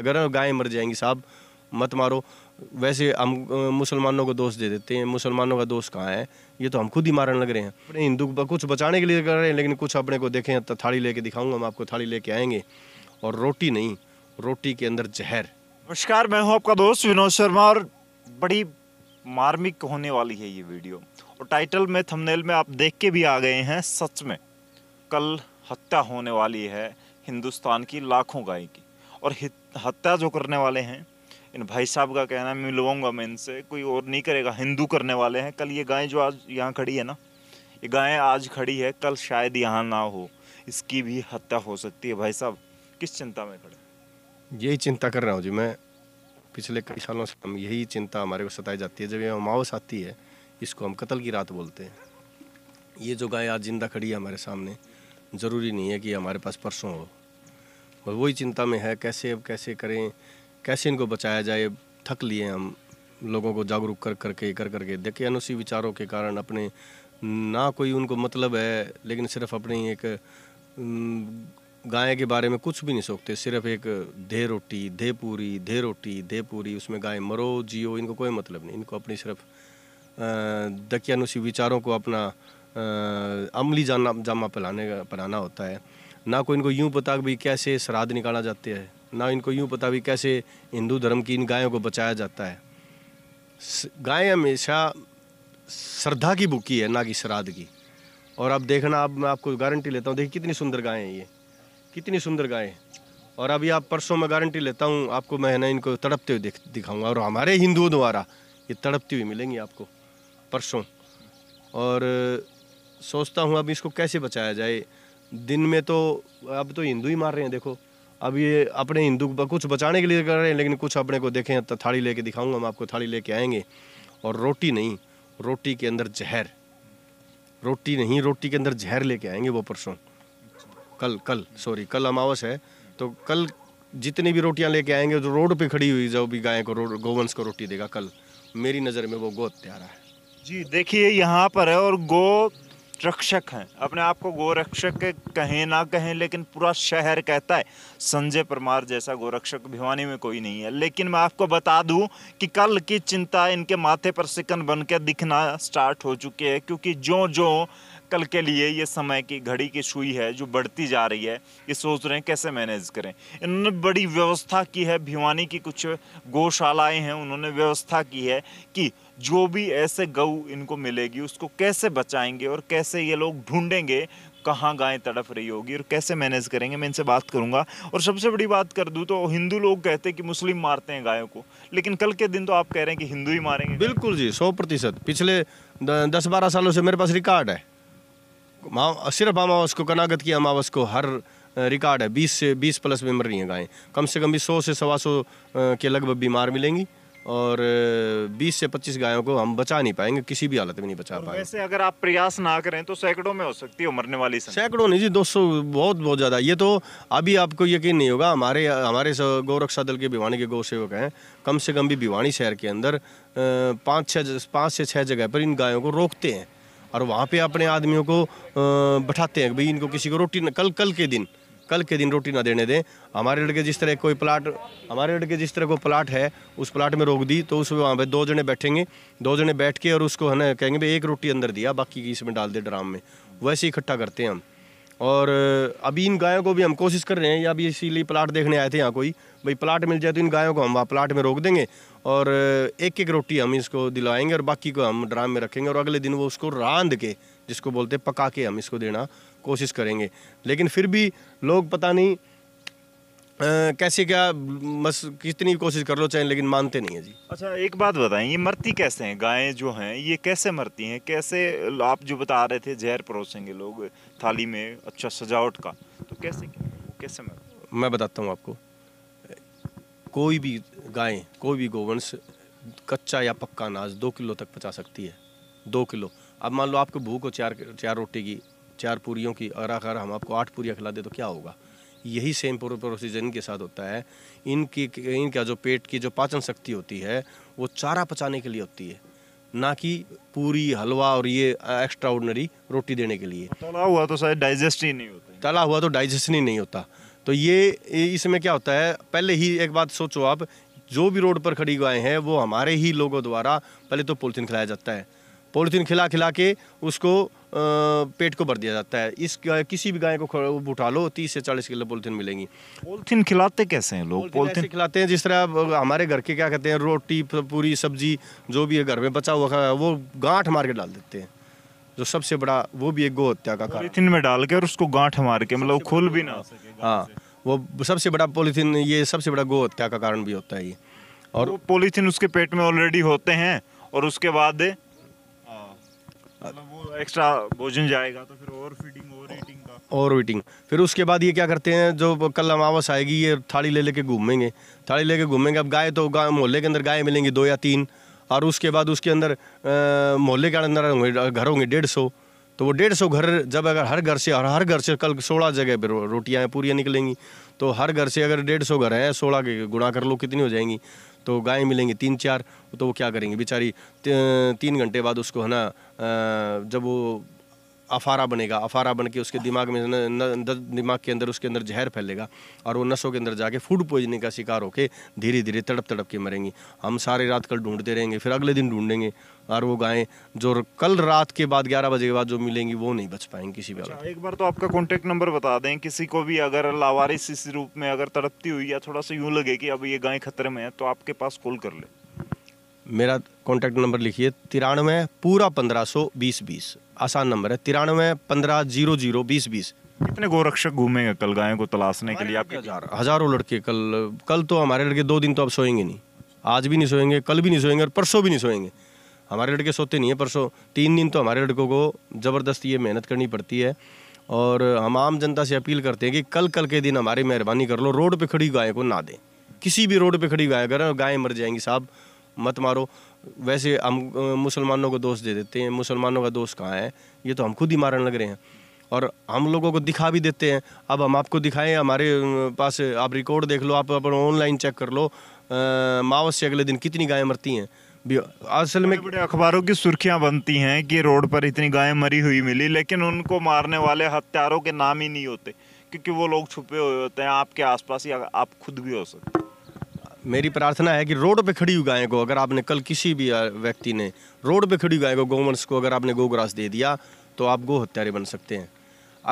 अगर गायें मर जाएंगी साहब मत मारो वैसे हम मुसलमानों को दोष दे देते हैं मुसलमानों का दोष कहाँ है ये तो हम खुद ही मारने लग रहे हैं अपने हिंदू कुछ बचाने के लिए कर रहे हैं लेकिन कुछ अपने को देखें तो थाली लेके दिखाऊंगा हम आपको थाली लेके आएंगे और रोटी नहीं रोटी के अंदर जहर नमस्कार मैं हूँ आपका दोस्त विनोद शर्मा और बड़ी मार्मिक होने वाली है ये वीडियो और टाइटल में थमनेल में आप देख के भी आ गए हैं सच में कल हत्या होने वाली है हिंदुस्तान की लाखों गाय की और हत्या जो करने वाले हैं इन भाई साहब का कहना है मिलवाऊंगा मैं इनसे कोई और नहीं करेगा हिंदू करने वाले हैं कल ये गायें जो आज यहाँ खड़ी है ना ये गाय आज खड़ी है कल शायद यहाँ ना हो इसकी भी हत्या हो सकती है भाई साहब किस चिंता में खड़े यही चिंता कर रहा हूँ जी मैं पिछले कई सालों से हम यही चिंता हमारे को सताई जाती है जब ये अमावस आती है इसको हम कत्ल की रात बोलते हैं ये जो गाय आज जिंदा खड़ी है हमारे सामने ज़रूरी नहीं है कि हमारे पास परसों हो और वही चिंता में है कैसे अब कैसे करें कैसे इनको बचाया जाए थक लिए हम लोगों को जागरूक कर करके कर करके देखे अनुसी विचारों के कारण अपने ना कोई उनको मतलब है लेकिन सिर्फ अपनी एक गाय के बारे में कुछ भी नहीं सोचते सिर्फ एक धे रोटी धे पूरी धे रोटी धे पूरी उसमें गाय मरो जियो इनको कोई मतलब नहीं इनको अपनी सिर्फ दकियानुषी विचारों को अपना अमली जाना जामा पहलाने पहलाना होता है ना कोई इनको यूँ पता भी कैसे श्राद्ध निकाला जाता है ना इनको यूँ पता भी कैसे हिंदू धर्म की इन गायों को बचाया जाता है गाय हमेशा श्रद्धा की बुकी है ना कि श्राद्ध की और अब देखना अब मैं आपको गारंटी लेता हूँ देखिए कितनी सुंदर गायें हैं ये कितनी सुंदर गायें और अभी आप परसों में गारंटी लेता हूँ आपको मैं ना इनको तड़पते हुए दिखाऊंगा और हमारे हिंदुओं द्वारा ये तड़पती हुई मिलेंगी आपको परसों और सोचता हूँ अब इसको कैसे बचाया जाए दिन में तो अब तो हिंदू ही मार रहे हैं देखो अब ये अपने हिंदू कुछ बचाने के लिए कर रहे हैं लेकिन कुछ अपने को देखें तो थाली लेके दिखाऊंगा हम आपको थाली लेके आएंगे और रोटी नहीं रोटी के अंदर जहर रोटी नहीं रोटी के अंदर जहर लेके आएंगे वो परसों कल कल सॉरी कल अमावस है तो कल जितनी भी रोटियां लेके आएंगे जो रोड पे खड़ी हुई जो भी गाय को गोवंश को रोटी देगा कल मेरी नज़र में वो गोद प्यारा है जी देखिए यहाँ पर है और गो रक्षक हैं अपने आप को गोरक्षक कहें ना कहें लेकिन पूरा शहर कहता है संजय परमार जैसा गोरक्षक भिवानी में कोई नहीं है लेकिन मैं आपको बता दूं कि कल की चिंता इनके माथे पर सिकन बन के दिखना स्टार्ट हो चुकी है क्योंकि जो जो कल के लिए ये समय की घड़ी की सुई है जो बढ़ती जा रही है ये सोच रहे हैं कैसे मैनेज करें इन्होंने बड़ी व्यवस्था की है भिवानी की कुछ गौशालाएँ हैं उन्होंने व्यवस्था की है कि जो भी ऐसे गऊ इनको मिलेगी उसको कैसे बचाएंगे और कैसे ये लोग ढूंढेंगे कहाँ गायें तड़प रही होगी और कैसे मैनेज करेंगे मैं इनसे बात करूँगा और सबसे बड़ी बात कर दूँ तो हिंदू लोग कहते हैं कि मुस्लिम मारते हैं गायों को लेकिन कल के दिन तो आप कह रहे हैं कि हिंदू ही मारेंगे बिल्कुल जी सौ प्रतिशत पिछले दस बारह सालों से मेरे पास रिकॉर्ड है सिर्फ अमावस को कनागत की अमावस को हर रिकॉर्ड है बीस से बीस प्लस में मर रही हैं गायें कम से कम भी सौ से सवा सौ के लगभग बीमार मिलेंगी और 20 से 25 गायों को हम बचा नहीं पाएंगे किसी भी हालत में नहीं बचा पाएंगे वैसे अगर आप प्रयास ना करें तो सैकड़ों में हो सकती है मरने वाली सैकड़ों नहीं जी 200 बहुत बहुत ज़्यादा ये तो अभी आपको यकीन नहीं होगा हमारे हमारे गौरक्षा दल के भिवानी के गौ सेवक हैं कम से कम भी भिवानी शहर के अंदर पाँच छः पाँच से छः जगह पर इन गायों को रोकते हैं और वहाँ पर अपने आदमियों को बैठाते हैं भाई इनको किसी को रोटी कल कल के दिन कल के दिन रोटी ना देने दें हमारे लड़के जिस तरह कोई प्लाट हमारे लड़के जिस तरह को प्लाट है उस प्लाट में रोक दी तो उस वहाँ पर दो जने बैठेंगे दो जने बैठ के और उसको है ना कहेंगे भाई एक रोटी अंदर दिया बाकी की इसमें डाल दे ड्राम में वैसे इकट्ठा करते हैं हम और अभी इन गायों को भी हम कोशिश कर रहे हैं या अभी इसीलिए प्लाट देखने आए थे यहाँ कोई भाई प्लाट मिल जाए तो इन गायों को हम वहाँ प्लाट में रोक देंगे और एक एक रोटी हम इसको दिलाएंगे और बाकी को हम ड्राम में रखेंगे और अगले दिन वो उसको रांध के जिसको बोलते पका के हम इसको देना कोशिश करेंगे लेकिन फिर भी लोग पता नहीं आ, कैसे क्या बस कितनी कोशिश कर लो चाहे लेकिन मानते नहीं है जी अच्छा एक बात बताएं ये मरती कैसे हैं गायें जो हैं ये कैसे मरती हैं कैसे आप जो बता रहे थे जहर परोसेंगे लोग थाली में अच्छा सजावट का तो कैसे कैसे मर मैं बताता हूँ आपको कोई भी गाय कोई भी गोवंश कच्चा या पक्का अनाज दो किलो तक पचा सकती है दो किलो अब मान लो आपको भूख हो चार चार रोटी की चार पूरियों की और अगर हम आपको आठ पूरियाँ खिला दें तो क्या होगा यही सेम प्रोसीजर इनके साथ होता है इनकी इनका जो पेट की जो पाचन शक्ति होती है वो चारा पचाने के लिए होती है ना कि पूरी हलवा और ये एक्स्ट्रा ऑर्डनरी रोटी देने के लिए तला हुआ तो शायद डाइजेस्ट ही नहीं होता तला हुआ तो डाइजेशन ही नहीं होता तो ये इसमें क्या होता है पहले ही एक बात सोचो आप जो भी रोड पर खड़ी गायें हैं वो हमारे ही लोगों द्वारा पहले तो पोलिथीन खिलाया जाता है पॉलीथीन खिला खिला के उसको पेट को भर दिया जाता है इस किसी भी गाय को उठा लो तीस से चालीस किलो पोलिथीन मिलेंगी पोलिथीन खिलाते कैसे हैं लोग पोलिथीन खिलाते हैं जिस तरह हमारे घर के क्या कहते हैं रोटी पूरी सब्जी जो भी है घर में बचा हुआ वो गांठ मार के डाल देते हैं जो सबसे बड़ा वो भी एक गो हत्या का पोलिथीन में डाल के और उसको गांठ मार के मतलब खोल भी ना हाँ वो सबसे बड़ा पोलिथीन ये सबसे बड़ा गो हत्या का कारण भी होता है ये और पोलिथीन उसके पेट में ऑलरेडी होते हैं और उसके बाद वो एक्स्ट्रा भोजन जाएगा तो फिर ओवर फीडिंग ईटिंग का ईटिंग फिर उसके बाद ये क्या करते हैं जो कल अमावस आएगी ये थाली ले लेके घूमेंगे थाली लेके घूमेंगे अब गाय तो गाय मोहल्ले के अंदर गाय मिलेंगी दो या तीन और उसके बाद उसके अंदर मोहल्ले के अंदर घर होंगे डेढ़ सौ तो वो डेढ़ सौ घर जब अगर हर घर से हर हर घर से कल सोलह जगह पर रोटियाँ पूरी निकलेंगी तो हर घर से अगर डेढ़ सौ घर हैं सोलह के गुणा कर लो कितनी हो जाएंगी तो गायें मिलेंगी तीन चार तो वो क्या करेंगी बेचारी तीन घंटे बाद उसको है ना जब वो अफारा बनेगा अफारा बन के उसके दिमाग में न, न, दिमाग के अंदर उसके अंदर जहर फैलेगा और वो नशों के अंदर जाके फूड पॉइजनिंग का शिकार होके धीरे धीरे तड़प तड़प के मरेंगी हम सारे रात कल ढूंढते रहेंगे फिर अगले दिन ढूंढेंगे और वो गायें जो कल रात के बाद ग्यारह बजे के बाद जो मिलेंगी वो नहीं बच पाएंगी किसी भी अच्छा, एक बार तो आपका कॉन्टेक्ट नंबर बता दें किसी को भी अगर लावारिस इसी रूप में अगर तड़पती हुई या थोड़ा सा यूँ लगे कि अब ये गाय खतरे में है तो आपके पास कॉल कर ले मेरा कॉन्टैक्ट नंबर लिखिए तिरानवे पूरा पंद्रह सौ बीस बीस आसान नंबर है तिरानवे पंद्रह जीरो जीरो बीस बीस कितने गोरक्षक घूमेंगे कल गायों को तलाशने के लिए आपके हजार हजारों लड़के कल कल तो हमारे लड़के दो दिन तो अब सोएंगे नहीं आज भी नहीं सोएंगे कल भी नहीं सोएंगे और परसों भी नहीं सोएंगे हमारे लड़के सोते नहीं हैं परसों तीन दिन तो हमारे लड़कों को ज़बरदस्त ये मेहनत करनी पड़ती है और हम आम जनता से अपील करते हैं कि कल कल के दिन हमारी मेहरबानी कर लो रोड पर खड़ी गाय को ना दें किसी भी रोड पर खड़ी गाय अगर गायें मर जाएंगी साहब मत मारो वैसे हम मुसलमानों को दोष दे देते हैं मुसलमानों का दोष कहाँ है ये तो हम खुद ही मारने लग रहे हैं और हम लोगों को दिखा भी देते हैं अब हम आपको दिखाएं हमारे पास आप रिकॉर्ड देख लो आप अपन ऑनलाइन चेक कर लो मावस से अगले दिन कितनी गायें मरती हैं असल में बड़े अखबारों की सुर्खियां बनती हैं कि रोड पर इतनी गायें मरी हुई मिली लेकिन उनको मारने वाले हत्यारों के नाम ही नहीं होते क्योंकि वो लोग छुपे हुए होते हैं आपके आसपास या आप खुद भी हो सकते मेरी प्रार्थना है कि रोड पे खड़ी हुई गाय को अगर आपने कल किसी भी व्यक्ति ने रोड पे खड़ी गाय को गोवंश को अगर आपने गोग्रास दे दिया तो आप गो हत्यारे बन सकते हैं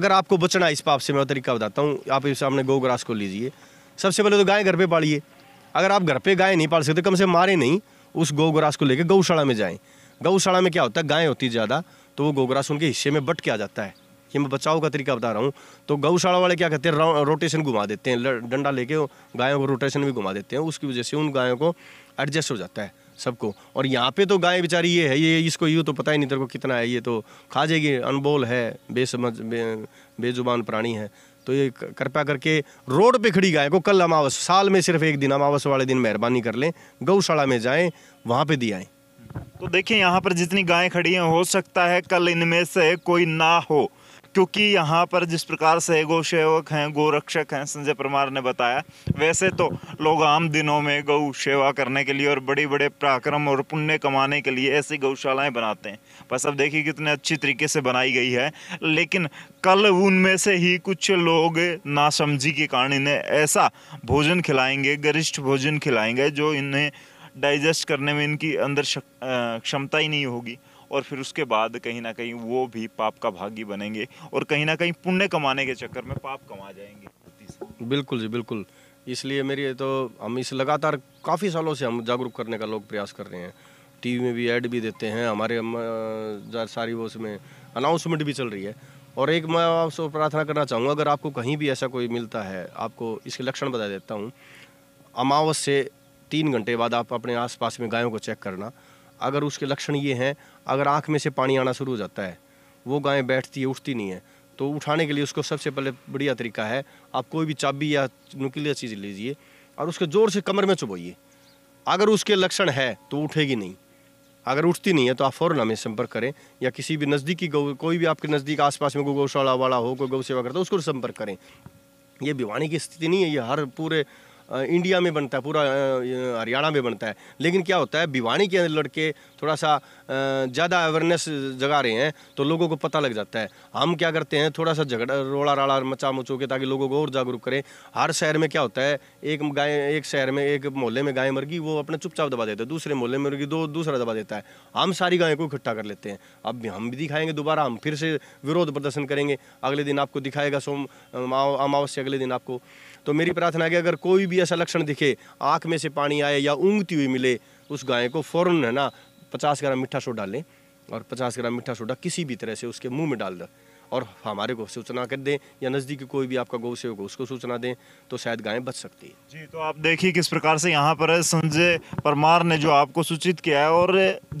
अगर आपको बचना इस पाप से मैं तरीका बताता हूँ आप इस सामने गोग्रास को लीजिए सबसे पहले तो गाय घर पर पालिए अगर आप घर पर गाय नहीं पाल सकते कम से मारे नहीं उस गोग्रास को लेकर गौशाला में जाएँ गौशाला में क्या होता है गायें होती ज़्यादा तो वो गोग्रास उनके हिस्से में बट के आ जाता है ये मैं बचाव का तरीका बता रहा हूँ तो गौशाला वाले क्या कहते हैं रोटेशन घुमा देते हैं डंडा लेके गायों को रोटेशन भी घुमा देते हैं उसकी वजह से उन गायों को एडजस्ट हो जाता है सबको और यहाँ पे तो गाय बेचारी ये है ये इसको यू तो पता ही नहीं तेरे को कितना है ये तो खा जाएगी अनबोल है बेसमझ बे, बेजुबान प्राणी है तो ये कृपया करके रोड पे खड़ी गाय को कल अमावस साल में सिर्फ एक दिन अमावस वाले दिन मेहरबानी कर लें गौशाला में जाएं वहाँ पे आए तो देखिए यहाँ पर जितनी गायें खड़ी हैं हो सकता है कल इनमें से कोई ना हो क्योंकि यहाँ पर जिस प्रकार से गौ सेवक हैं गोरक्षक हैं संजय परमार ने बताया वैसे तो लोग आम दिनों में गौ सेवा करने के लिए और बड़े बड़े पराक्रम और पुण्य कमाने के लिए ऐसी गौशालाएँ बनाते हैं बस अब देखिए कितने अच्छी तरीके से बनाई गई है लेकिन कल उनमें से ही कुछ लोग नासमझी के कारण इन्हें ऐसा भोजन खिलाएंगे गरिष्ठ भोजन खिलाएंगे जो इन्हें डाइजेस्ट करने में इनकी अंदर क्षमता ही नहीं होगी और फिर उसके बाद कहीं ना कहीं वो भी पाप का भागी बनेंगे और कहीं ना कहीं पुण्य कमाने के चक्कर में पाप कमा जाएंगे बिल्कुल जी बिल्कुल इसलिए मेरी तो हम इस लगातार काफ़ी सालों से हम जागरूक करने का लोग प्रयास कर रहे हैं टीवी में भी ऐड भी देते हैं हमारे हम सारी वो उसमें अनाउंसमेंट भी चल रही है और एक मैं आपसे प्रार्थना करना चाहूँगा अगर आपको कहीं भी ऐसा कोई मिलता है आपको इसके लक्षण बता देता हूँ अमावस से तीन घंटे बाद आप अपने आसपास में गायों को चेक करना अगर उसके लक्षण ये हैं अगर आँख में से पानी आना शुरू हो जाता है वो गायें बैठती है उठती नहीं है तो उठाने के लिए उसको सबसे पहले बढ़िया तरीका है आप कोई भी चाबी या नुकीली चीज़ लीजिए और उसके ज़ोर से कमर में चुबोइए अगर उसके लक्षण है तो उठेगी नहीं अगर उठती नहीं है तो आप फ़ौरन हमें संपर्क करें या किसी भी नज़दीकी गौ कोई भी आपके नज़दीक आसपास में कोई गौशाला वाला हो कोई गौ सेवा करता हो उसको संपर्क करें ये बीमारी की स्थिति नहीं है ये हर पूरे इंडिया में बनता है पूरा हरियाणा में बनता है लेकिन क्या होता है भिवानी के लड़के थोड़ा सा ज़्यादा अवेयरनेस जगा रहे हैं तो लोगों को पता लग जाता है हम क्या करते हैं थोड़ा सा झगड़ा रोड़ा राड़ा मचा मचो के ताकि लोगों को और जागरूक करें हर शहर में क्या होता है एक गाय एक शहर में एक मोहल्ले में गाय मर वो अपना चुपचाप दबा देता है दूसरे मोहल्ले में मुर्गी दो दूसरा दबा देता है हम सारी गायों को इकट्ठा कर लेते हैं अब हम भी दिखाएंगे दोबारा हम फिर से विरोध प्रदर्शन करेंगे अगले दिन आपको दिखाएगा सोम अमावस्या अगले दिन आपको तो मेरी प्रार्थना है कि अगर कोई भी भी ऐसा लक्षण दिखे आँख में से पानी आए या ऊँगती हुई मिले उस गाय को फ़ौरन है ना पचास ग्राम मीठा सोडा लें और पचास ग्राम मीठा सोडा किसी भी तरह से उसके मुंह में डाल दें और हमारे को सूचना कर दें या नज़दीकी कोई भी आपका गौ सेवक उसको सूचना दें तो शायद गायें बच सकती है जी तो आप देखिए किस प्रकार से यहाँ पर संजय परमार ने जो आपको सूचित किया है और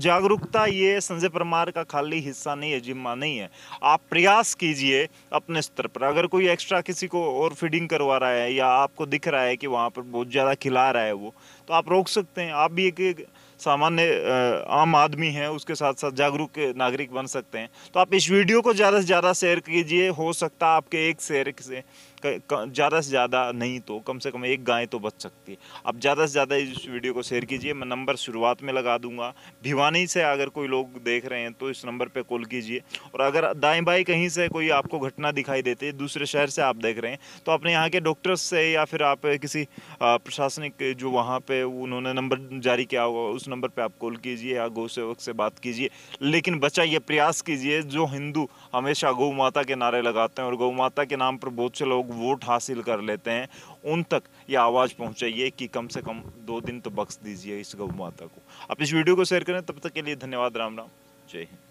जागरूकता ये संजय परमार का खाली हिस्सा नहीं है जिम्मा नहीं है आप प्रयास कीजिए अपने स्तर पर अगर कोई एक्स्ट्रा किसी को और फीडिंग करवा रहा है या आपको दिख रहा है कि वहाँ पर बहुत ज़्यादा खिला रहा है वो तो आप रोक सकते हैं आप भी एक, एक सामान्य आम आदमी है उसके साथ साथ जागरूक नागरिक बन सकते हैं तो आप इस वीडियो को ज़्यादा से ज़्यादा शेयर कीजिए हो सकता है आपके एक शेयर से ज़्यादा से ज़्यादा नहीं तो कम से कम एक गाय तो बच सकती है आप ज़्यादा से ज़्यादा इस वीडियो को शेयर कीजिए मैं नंबर शुरुआत में लगा दूंगा भिवानी से अगर कोई लोग देख रहे हैं तो इस नंबर पर कॉल कीजिए और अगर दाएँ बाएँ कहीं से कोई आपको घटना दिखाई देती है दूसरे शहर से आप देख रहे हैं तो अपने यहाँ के डॉक्टर्स से या फिर आप किसी प्रशासनिक जो वहाँ पर उन्होंने नंबर जारी किया होगा उस नंबर पर आप कॉल कीजिए या गौ सेवक से बात कीजिए लेकिन बचा ये प्रयास कीजिए जो हिंदू हमेशा गौ माता के नारे लगाते हैं और गौ माता के नाम पर बहुत से लोग वोट हासिल कर लेते हैं उन तक ये आवाज़ पहुंचाइए कि कम से कम दो दिन तो बख्श दीजिए इस गौ माता को आप इस वीडियो को शेयर करें तब तक के लिए धन्यवाद राम राम जय हिंद